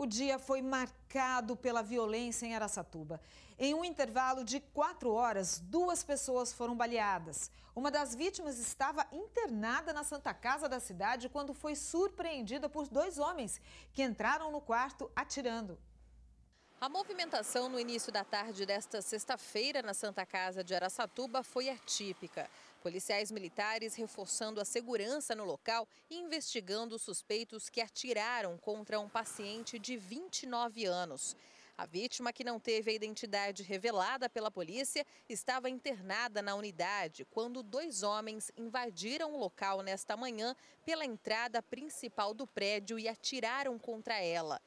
O dia foi marcado pela violência em Araçatuba. Em um intervalo de quatro horas, duas pessoas foram baleadas. Uma das vítimas estava internada na Santa Casa da cidade quando foi surpreendida por dois homens que entraram no quarto atirando. A movimentação no início da tarde desta sexta-feira na Santa Casa de Araçatuba foi atípica. Policiais militares reforçando a segurança no local e investigando suspeitos que atiraram contra um paciente de 29 anos. A vítima, que não teve a identidade revelada pela polícia, estava internada na unidade quando dois homens invadiram o local nesta manhã pela entrada principal do prédio e atiraram contra ela.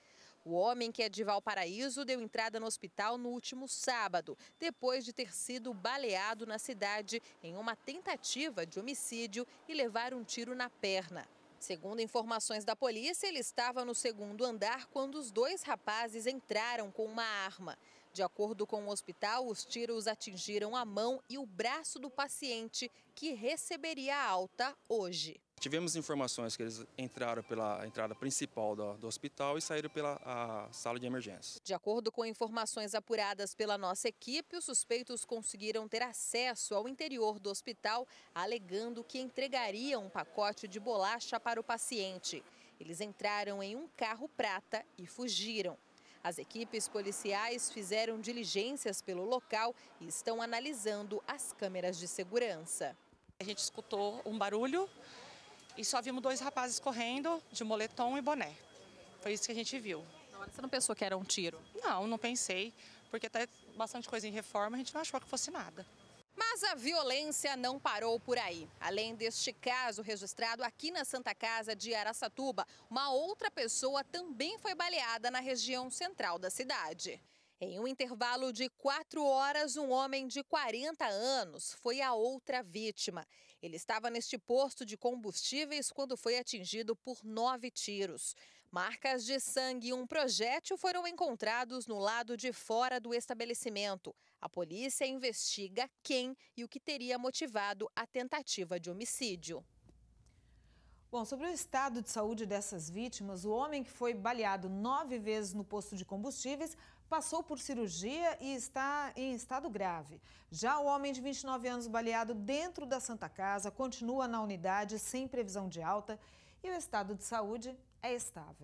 O homem, que é de Valparaíso, deu entrada no hospital no último sábado, depois de ter sido baleado na cidade em uma tentativa de homicídio e levar um tiro na perna. Segundo informações da polícia, ele estava no segundo andar quando os dois rapazes entraram com uma arma. De acordo com o hospital, os tiros atingiram a mão e o braço do paciente, que receberia alta hoje. Tivemos informações que eles entraram pela entrada principal do, do hospital e saíram pela sala de emergência. De acordo com informações apuradas pela nossa equipe, os suspeitos conseguiram ter acesso ao interior do hospital, alegando que entregariam um pacote de bolacha para o paciente. Eles entraram em um carro prata e fugiram. As equipes policiais fizeram diligências pelo local e estão analisando as câmeras de segurança. A gente escutou um barulho e só vimos dois rapazes correndo de moletom e boné. Foi isso que a gente viu. Você não pensou que era um tiro? Não, não pensei, porque até bastante coisa em reforma, a gente não achou que fosse nada. Mas a violência não parou por aí. Além deste caso registrado aqui na Santa Casa de Araçatuba, uma outra pessoa também foi baleada na região central da cidade. Em um intervalo de quatro horas, um homem de 40 anos foi a outra vítima. Ele estava neste posto de combustíveis quando foi atingido por nove tiros. Marcas de sangue e um projétil foram encontrados no lado de fora do estabelecimento. A polícia investiga quem e o que teria motivado a tentativa de homicídio. Bom, sobre o estado de saúde dessas vítimas, o homem que foi baleado nove vezes no posto de combustíveis passou por cirurgia e está em estado grave. Já o homem de 29 anos baleado dentro da Santa Casa continua na unidade sem previsão de alta e o estado de saúde é estável.